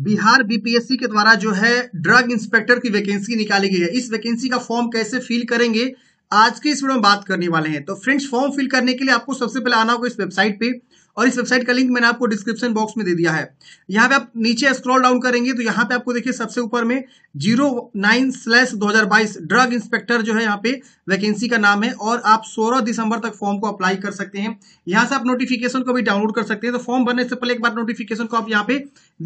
Bihar BPSC के द्वारा जो है ड्रग इंस्पेक्टर की वैकेंसी निकाली गई है इस वैकेंसी का फॉर्म कैसे फिल करेंगे आज के इस वीडियो में बात करने वाले हैं तो फ्रेंड्स फॉर्म फिल करने के लिए आपको सबसे पहले आना होगा इस वेबसाइट पे और इस वेबसाइट का लिंक मैंने आपको डिस्क्रिप्शन बॉक्स में दे दिया है यहाँ पे आप नीचे स्क्रॉल डाउन करेंगे तो यहाँ पे आपको देखिए सबसे ऊपर में जीरो नाइन स्लैश दो हजार बाईस ड्रग इंस्पेक्टर जो है यहाँ पे वैकेंसी का नाम है और आप सोलह दिसंबर तक फॉर्म को अप्लाई कर सकते हैं यहाँ से आप नोटिफिकेशन को भी डाउनलोड कर सकते हैं तो फॉर्म भरने से पहले एक बार नोटिफिकेशन को आप यहाँ पे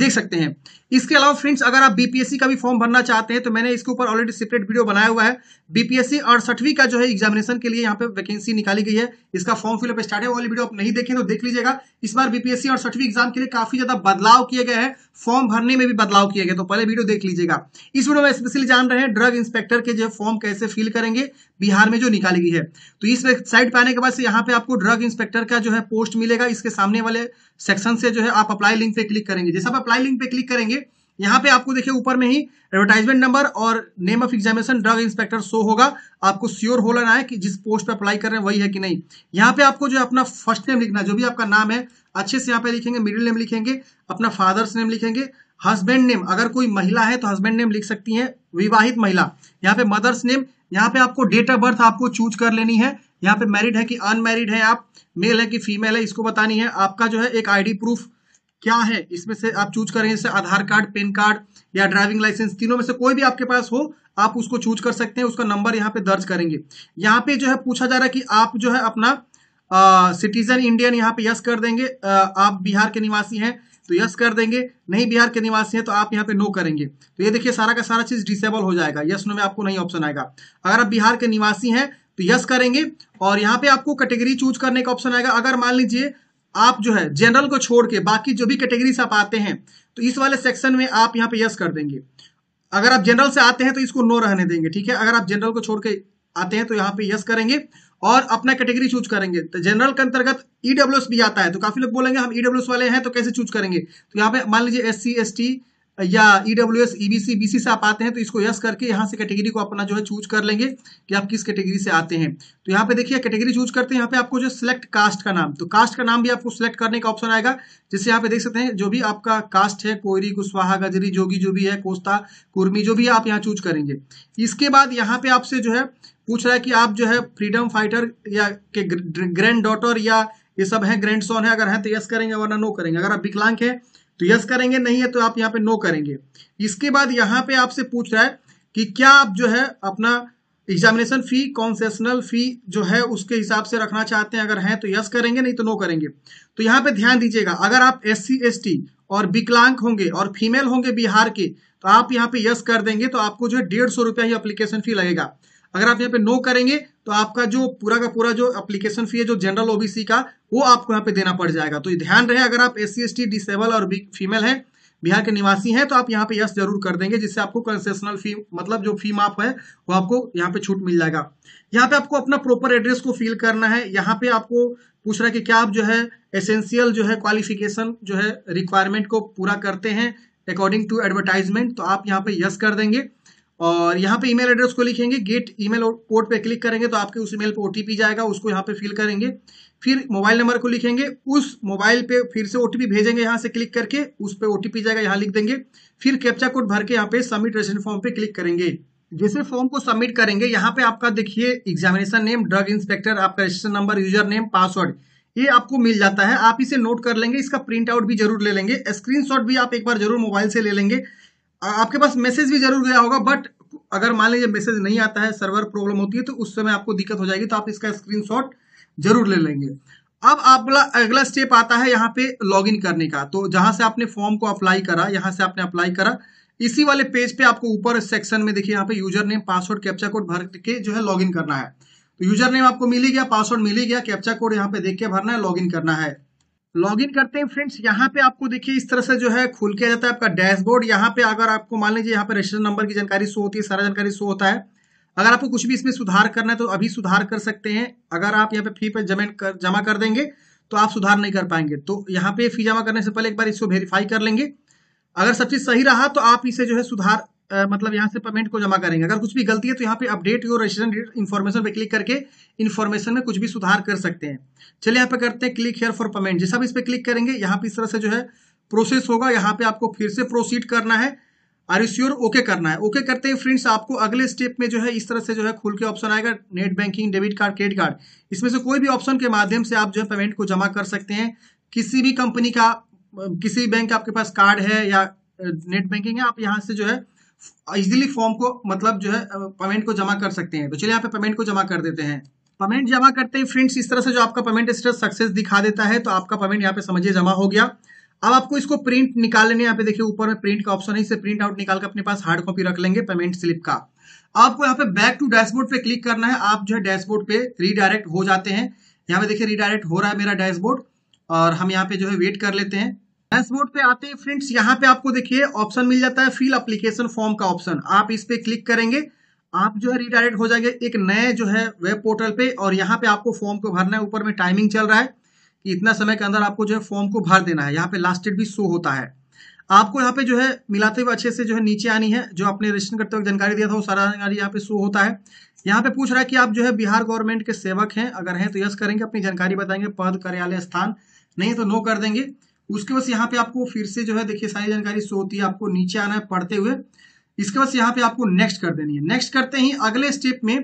देख सकते हैं इसके अलावा फ्रेंड्स अगर आप बीपीएससी का भी फॉर्म भरना चाहते हैं तो मैंने इसके ऊपर ऑलरेडी सेपरेट वीडियो बनाया हुआ है बीपीएससी अड़सठवीं का जो है एग्जामिनेशन के लिए यहाँ पे वैकेंसी निकाली गई है इसका फॉर्म फिलअप स्टार्ट है वाली वीडियो आप नहीं देखें तो देख लीजिएगा इस बार बीपीएससी और सठवीं एग्जाम के लिए काफी ज्यादा बदलाव किए गए हैं फॉर्म भरने में भी बदलाव किए गए तो पहले वीडियो देख लीजिएगा इस वीडियो में स्पेशली जान रहे हैं ड्रग इंस्पेक्टर के जो फॉर्म कैसे फिल करेंगे बिहार में जो निकाली गई है तो इस वेबसाइट पे आने के बाद यहाँ पे आपको ड्रग इंस्पेक्टर का जो है पोस्ट मिलेगा इसके सामने वाले सेक्शन से जो है आप अप्लाई लिंक पे क्लिक करेंगे जैसे आप अप्लाई लिंक पे क्लिक करेंगे यहाँ पे आपको देखिए ऊपर में ही एडवर्टाइजमेंट नंबर और name of examination drug inspector show होगा आपको श्योर हो लेना है कि जिस पोस्ट पे अप्लाई कर रहे हैं वही है कि नहीं यहाँ पे आपको जो है अपना फर्स्ट नेम लिखना जो भी आपका नाम है अच्छे से यहाँ पे लिखेंगे मिडिल नेम लिखेंगे अपना फादर्स नेम लिखेंगे हस्बैंड नेम अगर कोई महिला है तो हस्बैंड नेम लिख सकती है विवाहित महिला यहाँ पे मदर्स नेम यहाँ पे आपको डेट ऑफ बर्थ आपको चूज कर लेनी है यहाँ पे मैरिड है कि अनमैरिड है आप मेल है कि फीमेल है इसको बतानी है आपका जो है एक आईडी प्रूफ क्या है इसमें से आप चूज करें जैसे आधार कार्ड पेन कार्ड या ड्राइविंग लाइसेंस तीनों में से कोई भी आपके पास हो आप उसको चूज कर सकते हैं उसका नंबर यहाँ पे दर्ज करेंगे यहाँ पे जो है पूछा जा रहा है कि आप जो है अपना सिटीजन इंडियन यहाँ पे यस कर देंगे आ, आप बिहार के निवासी हैं तो यस कर देंगे नहीं बिहार के निवासी हैं तो आप यहाँ पे नो करेंगे तो ये देखिए सारा का सारा चीज डिसेबल हो जाएगा यस नो में आपको नहीं ऑप्शन आएगा अगर आप बिहार के निवासी हैं तो यस करेंगे और यहाँ पे आपको कैटेगरी चूज करने का ऑप्शन आएगा अगर मान लीजिए आप जो है जनरल को छोड़ के बाकी जो भी कैटेगरी से आप आते हैं तो इस वाले सेक्शन में आप यहाँ पे यस कर देंगे अगर आप जनरल से आते हैं तो इसको नो रहने देंगे ठीक है अगर आप जनरल को छोड़ के आते हैं तो यहाँ पे यस करेंगे और अपना कैटेगरी चूज करेंगे तो जनरल के अंतर्गत ईडब्ल्यूएस भी आता है तो काफी लोग बोलेंगे हम ईडब्ल्यूएस वाले हैं तो कैसे चूज करेंगे तो यहाँ पे मान लीजिए एस सी एस टी या ईडब्ल्यू एस ईबीसी बीसी से आप आते हैं तो इसको यस करके यहाँ से कैटेगरी को अपना जो है चूज कर लेंगे कि आप किस कैटेगरी से आते हैं तो यहाँ पे देखिए कैटेगरी चूज करते हैं यहाँ पे आपको जो सिलेक्ट कास्ट का नाम तो कास्ट का नाम भी आपको सिलेक्ट करने का ऑप्शन आएगा जिससे यहाँ पे देख सकते हैं जो भी आपका कास्ट है कोयरी कुशवाहा गजरी जोगी जो भी है कोस्ता कुर्मी जो भी आप यहाँ चूज करेंगे इसके बाद यहाँ पे आपसे जो है पूछ रहा है कि आप जो है फ्रीडम फाइटर या के ग्रैंड डॉटर या ये सब है ग्रैंड सोन है अगर है तो यस करेंगे वरना नो करेंगे अगर आप विकलांग है तो यस करेंगे नहीं है तो आप यहाँ पे नो करेंगे इसके बाद यहाँ पे आपसे पूछ रहा है कि क्या आप जो है अपना एग्जामिनेशन फी कॉन्सेशनल फी जो है उसके हिसाब से रखना चाहते हैं अगर हैं तो यस करेंगे नहीं तो नो करेंगे तो यहाँ पे ध्यान दीजिएगा अगर आप एस सी और विकलांग होंगे और फीमेल होंगे बिहार के तो आप यहाँ पे यस कर देंगे तो आपको जो है डेढ़ सौ रुपया ही अप्लीकेशन फी लगेगा अगर आप यहाँ पे नो करेंगे तो आपका जो पूरा का पूरा जो एप्लीकेशन फी है जो जनरल ओबीसी का वो आपको यहाँ पे देना पड़ जाएगा तो ध्यान रहे अगर आप S C S T disable और फीमेल है बिहार के निवासी हैं तो आप यहाँ पे यस जरूर कर देंगे जिससे आपको कंसेशनल फी मतलब जो फी माफ है वो आपको यहाँ पे छूट मिल जाएगा यहाँ पे आपको अपना प्रॉपर एड्रेस को फिल करना है यहाँ पे आपको पूछ रहा है कि क्या आप जो है एसेंशियल जो है क्वालिफिकेशन जो है रिक्वायरमेंट को पूरा करते हैं अकॉर्डिंग टू एडवर्टाइजमेंट तो आप यहाँ पे यस कर देंगे और यहाँ पे ईमेल एड्रेस को लिखेंगे गेट ईमेल पोर्ट पे क्लिक करेंगे तो आपके उस ईमेल पे ओटीपी जाएगा उसको यहाँ पे फिल करेंगे फिर मोबाइल नंबर को लिखेंगे उस मोबाइल पे फिर से ओटीपी भेजेंगे यहाँ से क्लिक करके उस पर ओटीपी जाएगा यहाँ लिख देंगे फिर कैप्चा कोड भर के यहाँ पे सबमिट रेशन फॉर्म पे क्लिक करेंगे जैसे फॉर्म को सबमिट करेंगे यहाँ पे आपका देखिए एग्जामिनेशन नेम ड्रग इंस्पेक्टर आपका register number user name password ये आपको मिल जाता है आप इसे नोट कर लेंगे इसका प्रिंट आउट भी जरूर ले लेंगे स्क्रीनशॉट भी आप एक बार जरूर मोबाइल से ले लेंगे आपके पास मैसेज भी जरूर गया होगा बट अगर मान लीजिए मैसेज नहीं आता है सर्वर प्रॉब्लम होती है तो उस समय आपको दिक्कत हो जाएगी तो आप इसका स्क्रीन जरूर ले लेंगे अब आपका अगला स्टेप आता है यहाँ पे लॉगिन करने का तो जहां से आपने फॉर्म को अप्लाई करा यहाँ से आपने अप्लाई करा इसी वाले पेज पे आपको ऊपर सेक्शन में देखिए यहाँ पे user name password captcha code भर के जो है लॉगिन करना है तो यूजर नेम आपको मिली गया पासवर्ड मिल ही गया कैप्चा कोड यहाँ पे देख के भरना है लॉगिन करना है लॉग इन करते हैं फ्रेंड्स यहाँ पे आपको देखिए इस तरह से जो है खुल के जाता है आपका डैशबोर्ड यहाँ पे अगर आपको मान लीजिए यहाँ पे रजिस्टर नंबर की जानकारी शो होती है सारा जानकारी शो होता है अगर आपको कुछ भी इसमें सुधार करना है तो अभी सुधार कर सकते हैं अगर आप यहाँ पे फी पे जमेंट कर जमा कर देंगे तो आप सुधार नहीं कर पाएंगे तो यहाँ पे फी जमा करने से पहले एक बार इसको वेरीफाई कर लेंगे अगर सब चीज़ सही रहा तो आप इसे जो है सुधार मतलब यहाँ से पेमेंट को जमा करेंगे अगर कुछ भी गलती है तो यहाँ पे अपडेट योर रेसिडेंट इन्फॉर्मेशन पे क्लिक करके इन्फॉर्मेशन में कुछ भी सुधार कर सकते हैं चलिए यहाँ पे करते हैं क्लिक हेयर फॉर पेमेंट जैसा भी इस पर क्लिक करेंगे यहाँ पे इस तरह से जो है प्रोसेस होगा यहाँ पे आपको फिर से प्रोसीड करना है आर यू ओके करना है ओके करते हैं फ्रेंड्स आपको अगले स्टेप में जो है इस तरह से जो है खुल के ऑप्शन आएगा net banking debit card credit card इसमें से कोई भी ऑप्शन के माध्यम से आप जो है पेमेंट को जमा कर सकते हैं किसी भी कंपनी का किसी बैंक आपके पास कार्ड है या नेट बैंकिंग है आप यहाँ से जो है इजिली फॉर्म को मतलब जो है पेमेंट को जमा कर सकते हैं तो चलिए यहाँ पे पेमेंट को जमा कर देते हैं पेमेंट जमा करते ही फ्रेंड्स इस तरह से जो आपका पेमेंट स्टेटस सक्सेस दिखा देता है तो आपका पेमेंट यहाँ पे समझिए जमा हो गया अब आपको इसको प्रिंट निकाल लेने यहाँ पे देखिए ऊपर में प्रिंट का ऑप्शन है इसे प्रिंट आउट निकाल कर अपने पास हार्ड कॉपी रख लेंगे पेमेंट स्लिप का आपको यहाँ पे बैक टू डैशबोर्ड पे क्लिक करना है आप जो है डैशबोर्ड पे रीडायरेक्ट हो जाते हैं यहाँ पे देखिए रीडायरेक्ट हो रहा है मेरा डैशबोर्ड और हम यहाँ पे जो है वेट कर लेते हैं डैशबोर्ड पे आते हैं फ्रेंड्स यहाँ पे आपको देखिए ऑप्शन मिल जाता है फिल अप्लीकेशन फॉर्म का ऑप्शन आप इस पे क्लिक करेंगे आप जो है रिडायरेक्ट हो जाएंगे एक नए जो है वेब पोर्टल पे और यहाँ पे आपको फॉर्म को भरना है ऊपर में टाइमिंग चल रहा है कि इतना समय के अंदर आपको जो है फॉर्म को भर देना है यहाँ पे लास्ट डेट भी शो होता है आपको यहाँ पे जो है मिलाते हुए अच्छे से जो है नीचे आनी है जो आपने रजिस्ट्रेशन करते हुए जानकारी दिया था वो सारा जानकारी यहाँ पे शो होता है यहाँ पे पूछ रहा है कि आप जो है बिहार गवर्नमेंट के सेवक हैं अगर हैं तो यस करेंगे अपनी जानकारी बताएंगे पद कार्यालय स्थान नहीं तो नो कर देंगे उसके बस यहाँ पे आपको फिर से जो है देखिए सारी जानकारी शो होती है आपको नीचे आना है पढ़ते हुए इसके बस यहाँ पे आपको नेक्स्ट कर देनी है नेक्स्ट करते ही अगले स्टेप में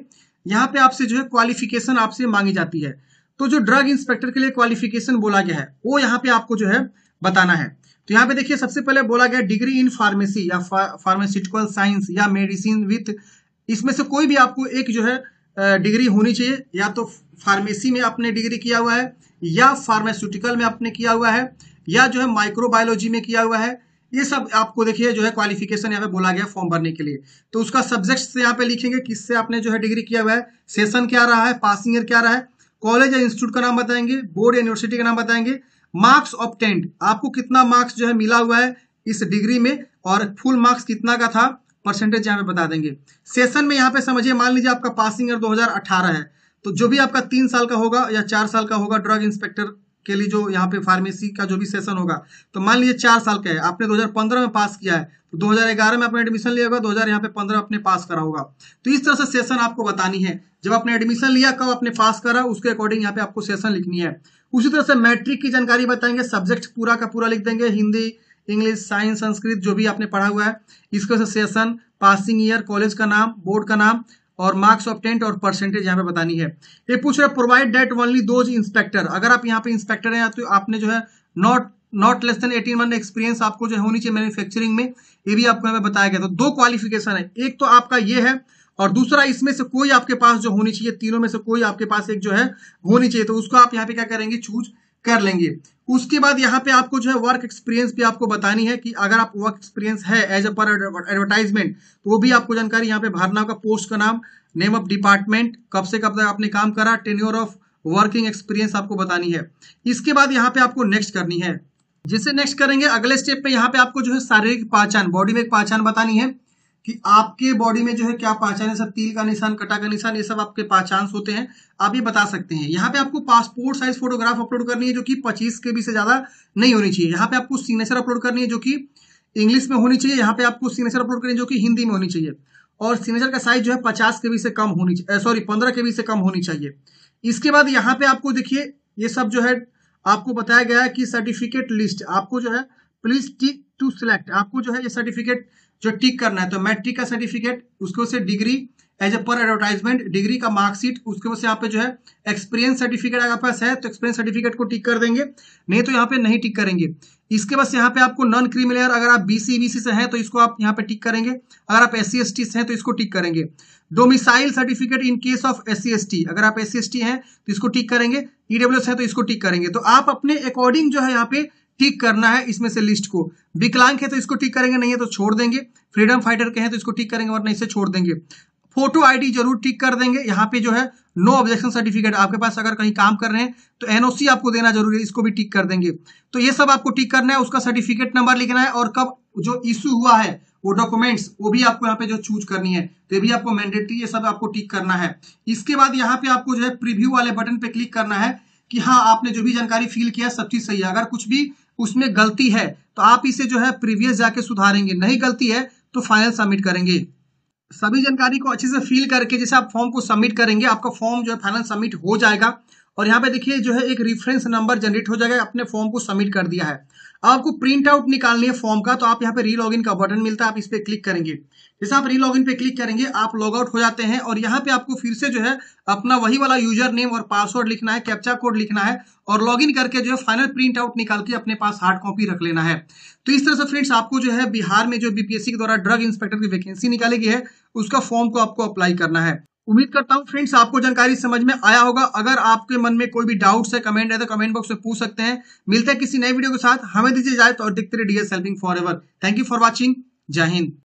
यहाँ पे आपसे जो है क्वालिफिकेशन आपसे मांगी जाती है तो जो ड्रग इंस्पेक्टर के लिए क्वालिफिकेशन बोला गया है वो यहाँ पे आपको जो है बताना है तो यहाँ पे देखिए सबसे पहले बोला गया डिग्री इन फार्मेसी या फार्मास्यूटिकल साइंस या मेडिसिन विथ इसमें से कोई भी आपको एक जो है डिग्री होनी चाहिए या तो फार्मेसी में आपने डिग्री किया हुआ है या फार्मास्यूटिकल में आपने किया हुआ है या जो है माइक्रोबायोलॉजी में किया हुआ है ये सब आपको देखिए जो है क्वालिफिकेशन यहाँ पे बोला गया फॉर्म भरने के लिए तो उसका सब्जेक्ट से यहाँ पे लिखेंगे किससे आपने जो है डिग्री किया हुआ है सेशन क्या रहा है पासिंग ईयर क्या रहा है कॉलेज या इंस्टीट्यूट का नाम बताएंगे बोर्ड यूनिवर्सिटी का नाम बताएंगे मार्क्स ऑप्टेंड आपको कितना मार्क्स जो है मिला हुआ है इस डिग्री में और फुल मार्क्स कितना का था परसेंटेज यहाँ पे बता देंगे सेशन में यहाँ पे समझिए मान लीजिए आपका पासिंग ईयर दो है तो जो भी आपका तीन साल का होगा या चार साल का होगा ड्रग इंस्पेक्टर के लिए जो यहाँ पे फार्मेसी का जो भी सेशन होगा तो मान लीजिए चार साल का है आपने 2015 में पास किया है तो 2011 में आपने एडमिशन लिया होगा हजार यहाँ पे पंद्रह अपने पास करा होगा तो इस तरह से सेशन आपको बतानी है जब आपने एडमिशन लिया कब आपने पास करा उसके अकॉर्डिंग यहाँ पे आपको सेशन लिखनी है उसी तरह से मैट्रिक की जानकारी बताएंगे सब्जेक्ट पूरा का पूरा लिख देंगे हिंदी इंग्लिश साइंस संस्कृत जो भी आपने पढ़ा हुआ है इसके से सेशन पासिंग ईयर कॉलेज का नाम बोर्ड का नाम और मार्क्स ऑफ टेंट और परसेंटेज यहाँ पे बतानी है ये पूछ रहे provide date only those inspector अगर आप यहाँ पे इंस्पेक्टर हैं तो आपने जो है not not less than eighteen month experience आपको जो होनी चाहिए मैन्युफैक्चरिंग में ये भी आपको यहाँ पे बताया गया तो दो क्वालिफिकेशन है एक तो आपका ये है और दूसरा इसमें से कोई आपके पास जो होनी चाहिए तीनों में से कोई आपके पास एक जो है होनी चाहिए तो उसको आप यहाँ पे क्या करेंगे चूज कर लेंगे उसके बाद यहाँ पे आपको जो है वर्क एक्सपीरियंस भी आपको बतानी है कि अगर आप वर्क एक्सपीरियंस है एज अ पर एडवर्टाइजमेंट तो वो भी आपको जानकारी यहाँ पे भरना होगा पोस्ट का नाम नेम ऑफ डिपार्टमेंट कब से कब तक आपने काम करा टेन्योर ऑफ वर्किंग एक्सपीरियंस आपको बतानी है इसके बाद यहाँ पे आपको नेक्स्ट करनी है जिसे नेक्स्ट करेंगे अगले स्टेप पे यहाँ पे आपको जो है शारीरिक पहचान बॉडी में एक पहचान बतानी है कि आपके बॉडी में जो है क्या पहचान है सब तिल का निशान कटा का निशान ये सब आपके पहचान होते हैं आप ये बता सकते हैं यहाँ पे आपको पासपोर्ट साइज फोटोग्राफ अपलोड करनी है जो कि पच्चीस के बी से ज्यादा नहीं होनी चाहिए यहाँ पे आपको सिग्नेचर अपलोड करनी है जो कि इंग्लिश में होनी चाहिए यहाँ पे आपको सिग्नेचर अपलोड करनी है जो कि हिंदी में होनी चाहिए और सिग्नेचर का साइज जो है पचास के बी से कम होनी सॉरी पंद्रह के बी से कम होनी चाहिए इसके बाद यहाँ पे आपको देखिए ये सब जो है आपको बताया गया है कि सर्टिफिकेट लिस्ट आपको जो है प्लीज टिक टू सिलेक्ट आपको जो है ये सर्टिफिकेट जो टिक करना है तो मैट्रिक का सर्टिफिकेट उसके से डिग्री एज ए पर एडवर्टाइजमेंट डिग्री का मार्कशीट उसके से यहाँ पे जो है एक्सपीरियंस सर्टिफिकेट अगर पास है तो एक्सपीरियंस सर्टिफिकेट को टिक कर देंगे नहीं तो यहाँ पे नहीं टिक करेंगे इसके बस यहाँ पे आपको नॉन क्रीमिलेयर अगर आप बी सी से हैं तो इसको आप यहाँ पे टिक करेंगे अगर आप एस सी से हैं तो इसको टिक करेंगे domicile certificate in case of S C अगर आप एस सी हैं तो इसको टिक करेंगे ईडब्ल्यू e है तो इसको टिक करेंगे तो आप अपने अकॉर्डिंग जो है यहाँ पे टिक करना है इसमें से लिस्ट को विकलांग है तो इसको टिक करेंगे नहीं है तो छोड़ देंगे फ्रीडम फाइटर के हैं तो इसको टिक करेंगे वरना इसे छोड़ देंगे फोटो आईडी जरूर टिक कर देंगे यहाँ पे जो है नो ऑब्जेक्शन सर्टिफिकेट आपके पास अगर कहीं काम कर रहे हैं तो एनओसी आपको देना जरूरी है इसको भी टिक कर देंगे तो ये सब आपको टिक करना है उसका सर्टिफिकेट नंबर लिखना है और कब जो इश्यू हुआ है वो डॉक्यूमेंट्स वो भी आपको यहाँ पे जो चूज करनी है तो भी आपको मैंडेटरी ये सब आपको टिक करना है इसके बाद यहाँ पे आपको जो है प्रिव्यू वाले बटन पे क्लिक करना है कि हाँ आपने जो भी जानकारी फील किया सब चीज सही है अगर कुछ भी उसमें गलती है तो आप इसे जो है प्रीवियस जाके सुधारेंगे नहीं गलती है तो फाइनल सबमिट करेंगे सभी जानकारी को अच्छे से फिल करके जैसे आप फॉर्म को सबमिट करेंगे आपका फॉर्म जो है फाइनल सबमिट हो जाएगा और यहाँ पे देखिए जो है एक रिफरेंस नंबर जनरेट हो जाएगा अपने फॉर्म को सबमिट कर दिया है आपको प्रिंट आउट निकालनी है फॉर्म का तो आप यहाँ पे री लॉग इन का बटन मिलता है आप इस पर क्लिक करेंगे जैसे आप री लॉग पे क्लिक करेंगे आप लॉग आउट हो जाते हैं और यहाँ पे आपको फिर से जो है अपना वही वाला यूजर नेम और पासवर्ड लिखना है कैप्चा कोड लिखना है और लॉग इन करके जो है फाइनल प्रिंट आउट निकाल के अपने पास हार्ड कॉपी रख लेना है तो इस तरह से फ्रेंड्स आपको जो है बिहार में जो बीपीएससी के द्वारा ड्रग इंस्पेक्टर की वैकेंसी निकाली गई है उसका फॉर्म को आपको अप्लाई करना है उम्मीद करता हूं फ्रेंड्स आपको जानकारी समझ में आया होगा अगर आपके मन में कोई भी डाउट्स है कमेंट है तो कमेंट बॉक्स में पूछ सकते हैं मिलते हैं किसी नए वीडियो के साथ हमें दीजिए जाए तो और दिखते रहिए DS helping forever thank you for watching जय हिंद